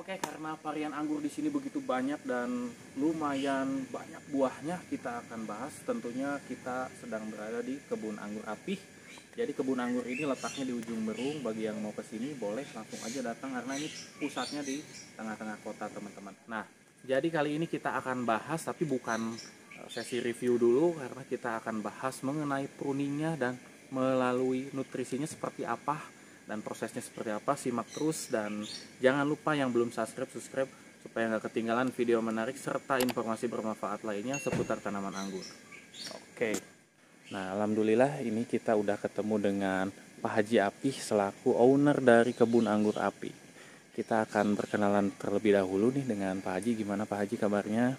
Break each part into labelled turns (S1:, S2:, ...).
S1: Oke, karena varian anggur di sini begitu banyak dan lumayan banyak buahnya, kita akan bahas. Tentunya kita sedang berada di kebun anggur api. Jadi kebun anggur ini letaknya di ujung Merung. Bagi yang mau ke sini boleh langsung aja datang karena ini pusatnya di tengah-tengah kota, teman-teman. Nah, jadi kali ini kita akan bahas tapi bukan eh, sesi review dulu karena kita akan bahas mengenai pruningnya dan melalui nutrisinya seperti apa dan prosesnya seperti apa simak terus dan jangan lupa yang belum subscribe subscribe supaya nggak ketinggalan video menarik serta informasi bermanfaat lainnya seputar tanaman anggur. Oke. Nah, alhamdulillah ini kita udah ketemu dengan Pak Haji Api selaku owner dari kebun anggur api. Kita akan perkenalan terlebih dahulu nih dengan Pak Haji. Gimana Pak Haji kabarnya?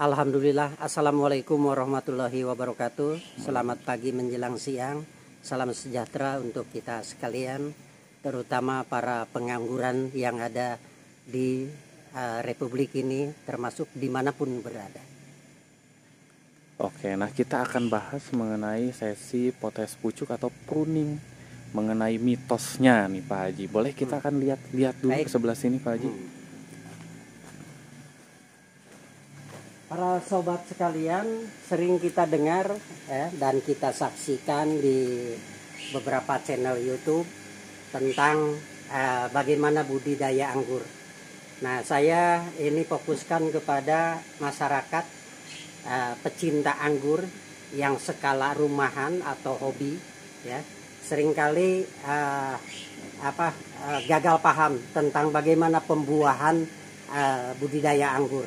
S1: Alhamdulillah. Assalamualaikum warahmatullahi wabarakatuh.
S2: Selamat pagi menjelang siang. Salam sejahtera untuk kita sekalian terutama para pengangguran yang ada di uh, Republik ini termasuk dimanapun berada.
S1: Oke, nah kita akan bahas mengenai sesi potes pucuk atau pruning mengenai mitosnya nih Pak Haji. Boleh kita hmm. akan lihat-lihat dulu Baik. ke sebelah sini Pak Haji. Hmm.
S2: Para sobat sekalian, sering kita dengar eh, dan kita saksikan di beberapa channel YouTube tentang uh, bagaimana budidaya anggur. Nah, saya ini fokuskan kepada masyarakat uh, pecinta anggur yang skala rumahan atau hobi ya. Seringkali uh, apa uh, gagal paham tentang bagaimana pembuahan uh, budidaya anggur.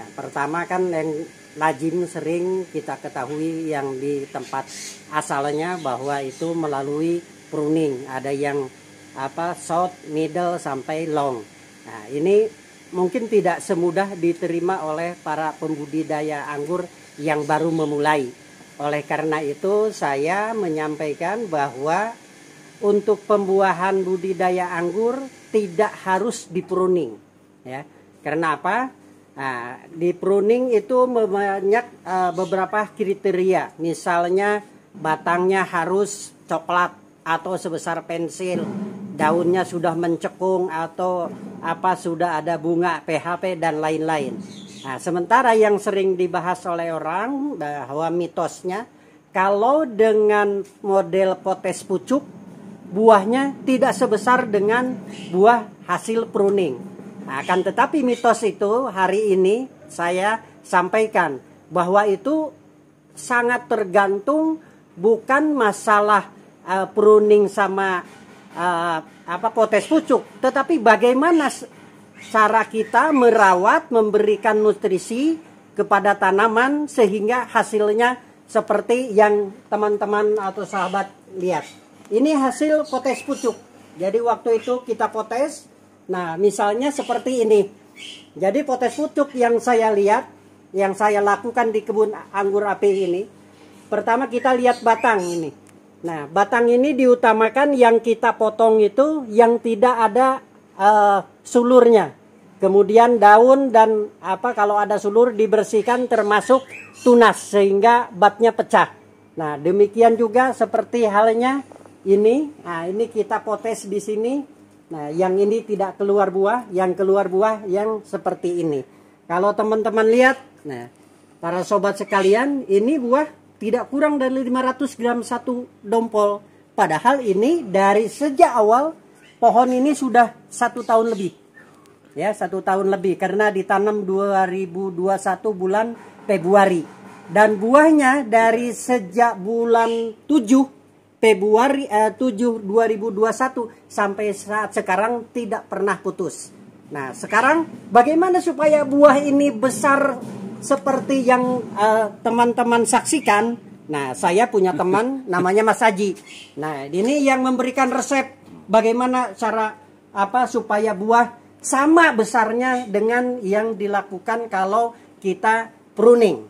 S2: Nah, pertama kan yang lazim sering kita ketahui yang di tempat asalnya bahwa itu melalui pruning, ada yang apa short, middle sampai long. Nah, ini mungkin tidak semudah diterima oleh para pembudidaya anggur yang baru memulai. Oleh karena itu, saya menyampaikan bahwa untuk pembuahan budidaya anggur tidak harus dipruning, ya. Karena apa? Nah, di pruning itu banyak uh, eh, beberapa kriteria, misalnya batangnya harus coklat, atau sebesar pensil daunnya sudah mencekung atau apa sudah ada bunga PHP dan lain-lain. Nah, sementara yang sering dibahas oleh orang bahwa mitosnya kalau dengan model potes pucuk buahnya tidak sebesar dengan buah hasil pruning. Nah, akan tetapi mitos itu hari ini saya sampaikan bahwa itu sangat tergantung bukan masalah uh, pruning sama uh, apa potes pucuk, tetapi bagaimana cara kita merawat, memberikan nutrisi kepada tanaman sehingga hasilnya seperti yang teman-teman atau sahabat lihat. Ini hasil potes pucuk. Jadi waktu itu kita potes. Nah, misalnya seperti ini. Jadi potes pucuk yang saya lihat, yang saya lakukan di kebun anggur api ini, pertama kita lihat batang ini. Nah, batang ini diutamakan yang kita potong itu yang tidak ada uh, sulurnya. Kemudian daun dan apa kalau ada sulur dibersihkan termasuk tunas sehingga batnya pecah. Nah, demikian juga seperti halnya ini. Nah, ini kita potes di sini. Nah, yang ini tidak keluar buah, yang keluar buah yang seperti ini. Kalau teman-teman lihat, nah, para sobat sekalian, ini buah tidak kurang dari 500 gram satu dompol. Padahal ini dari sejak awal pohon ini sudah satu tahun lebih. Ya, satu tahun lebih karena ditanam 2021 bulan Februari. Dan buahnya dari sejak bulan 7 Februari eh, 7 2021 sampai saat sekarang tidak pernah putus. Nah, sekarang bagaimana supaya buah ini besar seperti yang eh, teman-teman uh, saksikan, nah saya punya teman namanya Mas Haji. Nah, ini yang memberikan resep bagaimana cara apa supaya buah sama besarnya dengan yang dilakukan kalau kita pruning.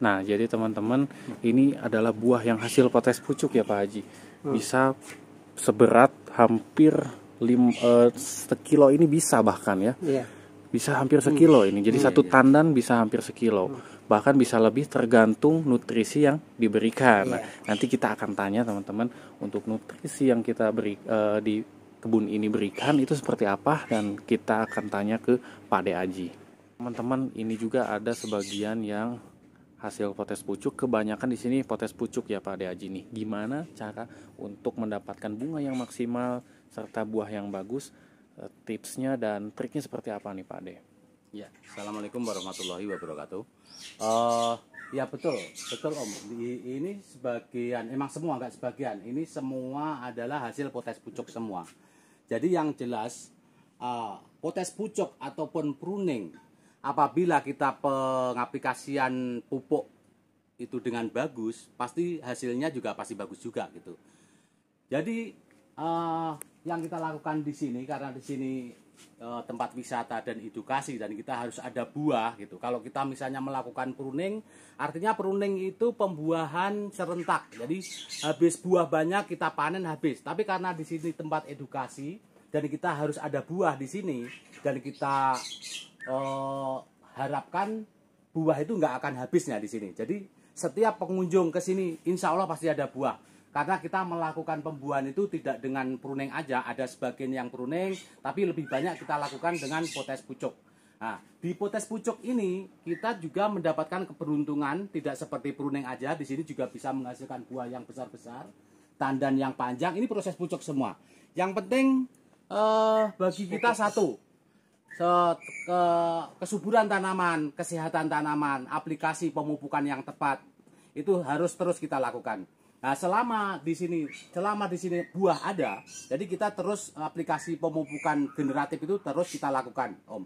S1: Nah, jadi teman-teman, ini adalah buah yang hasil potes pucuk ya Pak Haji. Hmm. Bisa seberat hampir lim, uh, sekilo ini bisa bahkan ya. Yeah bisa hampir sekilo hmm. ini. Jadi iya, satu iya. tandan bisa hampir sekilo. Hmm. Bahkan bisa lebih tergantung nutrisi yang diberikan. Iya. Nah, nanti kita akan tanya teman-teman untuk nutrisi yang kita beri uh, di kebun ini berikan itu seperti apa dan kita akan tanya ke Pak De Aji. Teman-teman, ini juga ada sebagian yang hasil potes pucuk kebanyakan di sini potes pucuk ya Pak De Aji nih. Gimana cara untuk mendapatkan bunga yang maksimal serta buah yang bagus Eh, tipsnya dan triknya seperti apa nih Pak De? Ya, assalamualaikum
S3: warahmatullahi wabarakatuh. Uh,
S1: ya betul, betul Om. Ini
S3: sebagian, emang semua nggak sebagian. Ini semua adalah hasil potes pucuk semua. Jadi yang jelas uh, potes pucuk ataupun pruning, apabila kita pengaplikasian pupuk itu dengan bagus, pasti hasilnya juga pasti bagus juga gitu. Jadi uh, yang kita lakukan di sini karena di sini e, tempat wisata dan edukasi dan kita harus ada buah gitu. Kalau kita misalnya melakukan pruning, artinya pruning itu pembuahan serentak. Jadi habis buah banyak kita panen habis. Tapi karena di sini tempat edukasi dan kita harus ada buah di sini dan kita e, harapkan buah itu nggak akan habisnya di sini. Jadi setiap pengunjung ke sini insya Allah pasti ada buah karena kita melakukan pembuahan itu tidak dengan pruning aja, ada sebagian yang pruning, tapi lebih banyak kita lakukan dengan potes pucuk. Nah, di potes pucuk ini kita juga mendapatkan keberuntungan tidak seperti pruning aja, di sini juga bisa menghasilkan buah yang besar-besar, tandan yang panjang, ini proses pucuk semua. Yang penting eh, bagi kita satu, ke, kesuburan tanaman, kesehatan tanaman, aplikasi pemupukan yang tepat itu harus terus kita lakukan. Nah, selama di sini, selama di sini buah ada, jadi kita terus aplikasi pemupukan generatif itu terus kita lakukan, Om.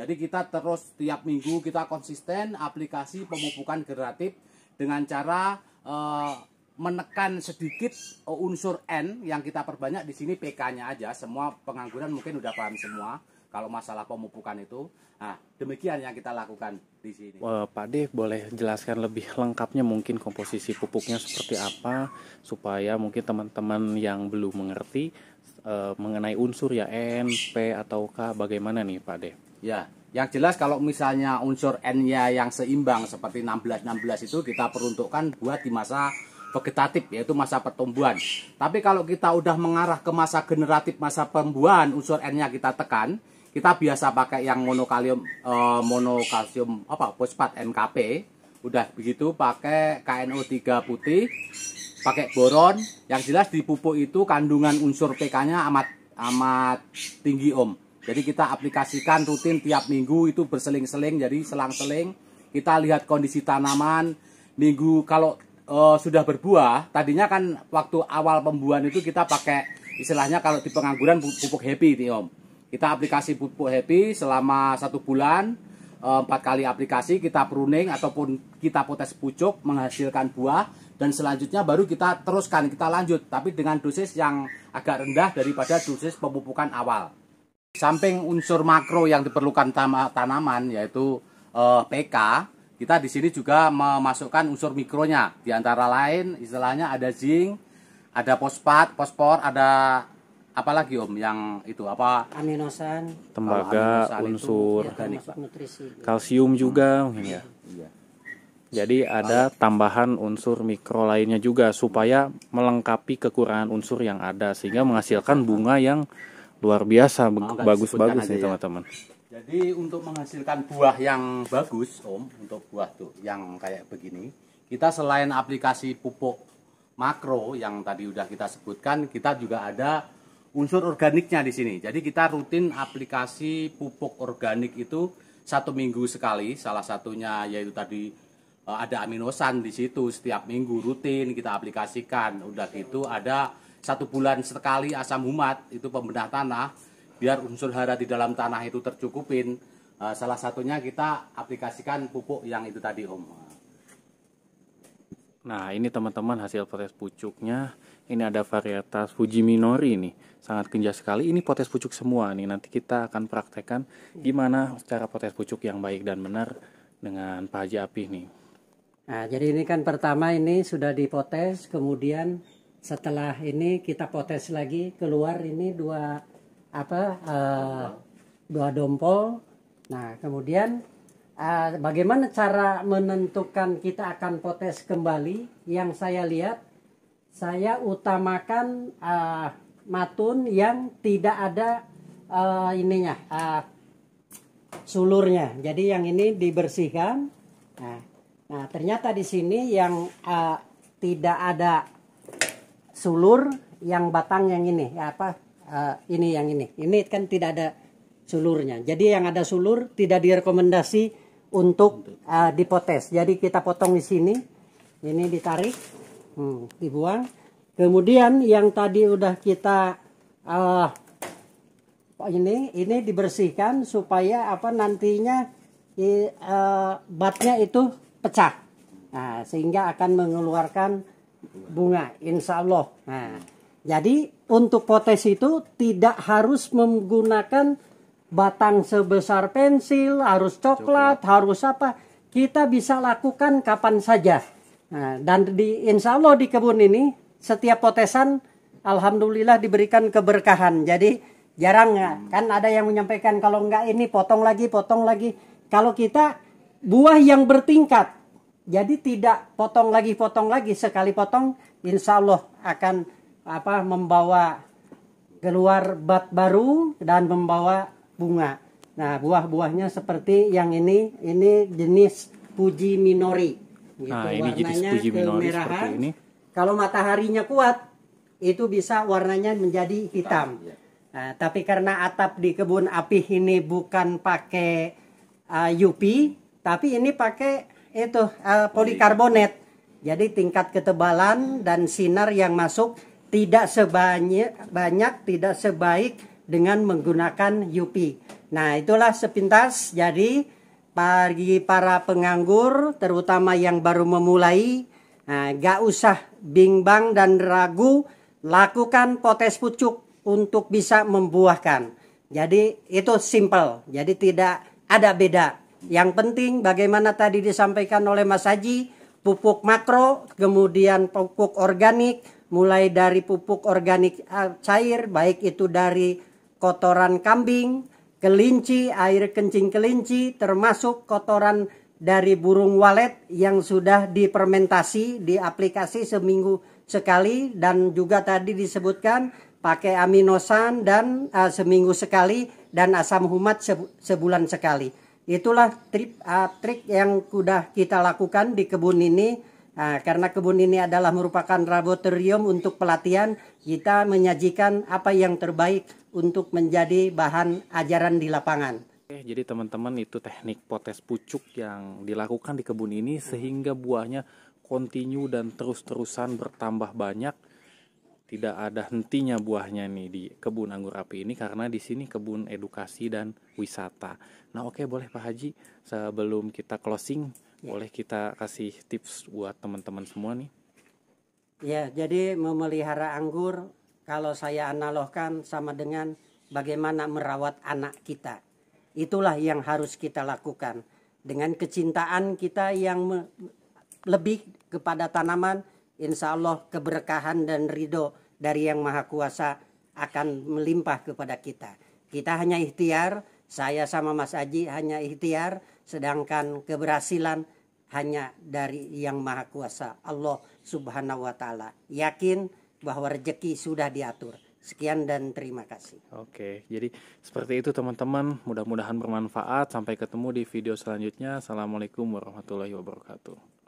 S3: Jadi kita terus tiap minggu kita konsisten aplikasi pemupukan generatif dengan cara eh, menekan sedikit unsur N yang kita perbanyak di sini PK-nya aja. Semua pengangguran mungkin udah paham semua kalau masalah pemupukan itu. Nah, demikian yang kita lakukan di sini.
S1: Well, eh, Pak De, boleh jelaskan lebih lengkapnya mungkin komposisi pupuknya seperti apa supaya mungkin teman-teman yang belum mengerti eh, mengenai unsur ya N, P atau K bagaimana nih Pak De? Ya,
S3: yang jelas kalau misalnya unsur N-nya yang seimbang seperti 16-16 itu kita peruntukkan buat di masa vegetatif yaitu masa pertumbuhan. Tapi kalau kita udah mengarah ke masa generatif, masa pembuahan, unsur N-nya kita tekan, kita biasa pakai yang monokalium eh, monokalsium apa fosfat MKP udah begitu pakai KNO3 putih pakai boron yang jelas di pupuk itu kandungan unsur PK-nya amat amat tinggi om jadi kita aplikasikan rutin tiap minggu itu berseling-seling jadi selang-seling kita lihat kondisi tanaman minggu kalau eh, sudah berbuah tadinya kan waktu awal pembuahan itu kita pakai istilahnya kalau di pengangguran pupuk happy nih om kita aplikasi Pupuk Happy selama satu bulan, eh, empat kali aplikasi, kita pruning ataupun kita potes pucuk menghasilkan buah dan selanjutnya baru kita teruskan, kita lanjut tapi dengan dosis yang agak rendah daripada dosis pemupukan awal. Samping unsur makro yang diperlukan tanaman yaitu eh, PK, kita di sini juga memasukkan unsur mikronya. Di antara lain istilahnya ada zinc, ada fosfat, fosfor, ada apalagi om yang itu apa aminosan tembaga aminosan unsur itu, ya, kan, nutrisi,
S1: kalsium juga mungkin hmm. ya iya. jadi ada tambahan unsur mikro lainnya juga supaya melengkapi kekurangan unsur yang ada sehingga menghasilkan bunga yang luar biasa bagus-bagus nih ya, ya. teman-teman ya.
S3: jadi untuk menghasilkan buah yang bagus om untuk buah tuh yang kayak begini kita selain aplikasi pupuk makro yang tadi udah kita sebutkan kita juga ada unsur organiknya di sini. Jadi kita rutin aplikasi pupuk organik itu satu minggu sekali. Salah satunya yaitu tadi eh, ada aminosan di situ setiap minggu rutin kita aplikasikan. Udah gitu ada satu bulan sekali asam humat itu pembenah tanah biar unsur hara di dalam tanah itu tercukupin. Eh, salah satunya kita aplikasikan pupuk yang itu tadi Om.
S1: Nah ini teman-teman hasil proses pucuknya ini ada varietas Fuji Minori nih, sangat kenja sekali. Ini potes pucuk semua nih. Nanti kita akan praktekkan gimana cara potes pucuk yang baik dan benar dengan Pak Haji Api nih.
S2: Nah, jadi ini kan pertama ini sudah dipotes, kemudian setelah ini kita potes lagi keluar ini dua apa uh, dua dompol. Nah, kemudian uh, bagaimana cara menentukan kita akan potes kembali? Yang saya lihat saya utamakan uh, matun yang tidak ada uh, ininya uh, sulurnya. Jadi yang ini dibersihkan. Nah, nah ternyata di sini yang uh, tidak ada sulur yang batang yang ini ya apa uh, ini yang ini. Ini kan tidak ada sulurnya. Jadi yang ada sulur tidak direkomendasi untuk uh, dipotes. Jadi kita potong di sini. Ini ditarik. Hmm, dibuang. Kemudian yang tadi udah kita uh, ini ini dibersihkan supaya apa nantinya uh, batnya itu pecah. Nah, sehingga akan mengeluarkan bunga insya Allah. Nah, jadi untuk potes itu tidak harus menggunakan batang sebesar pensil, harus coklat, coklat. harus apa. Kita bisa lakukan kapan saja. Nah, dan di insya Allah di kebun ini setiap potesan alhamdulillah diberikan keberkahan. Jadi jarang hmm. kan ada yang menyampaikan kalau enggak ini potong lagi, potong lagi. Kalau kita buah yang bertingkat. Jadi tidak potong lagi, potong lagi. Sekali potong insya Allah akan apa membawa keluar bat baru dan membawa bunga. Nah, buah-buahnya seperti yang ini, ini jenis Puji Minori.
S1: Gitu. Nah, ini warnanya jadi minoris seperti ini.
S2: Kalau mataharinya kuat, itu bisa warnanya menjadi hitam. Iya. nah, tapi karena atap di kebun api ini bukan pakai uh, eh, UV, tapi ini pakai itu uh, polikarbonat. Jadi tingkat ketebalan dan sinar yang masuk tidak sebanyak banyak, tidak sebaik dengan menggunakan UV. Nah, itulah sepintas jadi bagi para penganggur, terutama yang baru memulai, nah, gak usah bimbang dan ragu, lakukan potes pucuk untuk bisa membuahkan. Jadi itu simple, jadi tidak ada beda. Yang penting bagaimana tadi disampaikan oleh Mas Haji, pupuk makro, kemudian pupuk organik, mulai dari pupuk organik eh, cair, baik itu dari kotoran kambing, kelinci, air kencing kelinci, termasuk kotoran dari burung walet yang sudah dipermentasi di aplikasi seminggu sekali dan juga tadi disebutkan pakai aminosan dan uh, seminggu sekali dan asam humat sebulan sekali. Itulah trip, uh, trik yang sudah kita lakukan di kebun ini Nah, karena kebun ini adalah merupakan laboratorium untuk pelatihan, kita menyajikan apa yang terbaik untuk menjadi bahan ajaran di lapangan.
S1: Oke, jadi teman-teman itu teknik potes pucuk yang dilakukan di kebun ini sehingga buahnya kontinu dan terus-terusan bertambah banyak. Tidak ada hentinya buahnya nih di kebun anggur api ini karena di sini kebun edukasi dan wisata. Nah, oke boleh Pak Haji sebelum kita closing boleh kita kasih tips buat teman-teman semua nih?
S2: Ya, jadi memelihara anggur kalau saya analogkan sama dengan bagaimana merawat anak kita. Itulah yang harus kita lakukan dengan kecintaan kita yang lebih kepada tanaman, insya Allah keberkahan dan ridho dari yang maha kuasa akan melimpah kepada kita. Kita hanya ikhtiar, saya sama Mas Aji hanya ikhtiar, sedangkan keberhasilan hanya dari Yang Maha Kuasa Allah Subhanahu wa taala. Yakin bahwa rezeki sudah diatur. Sekian dan terima kasih.
S1: Oke, jadi seperti itu teman-teman. Mudah-mudahan bermanfaat. Sampai ketemu di video selanjutnya. Assalamualaikum warahmatullahi wabarakatuh.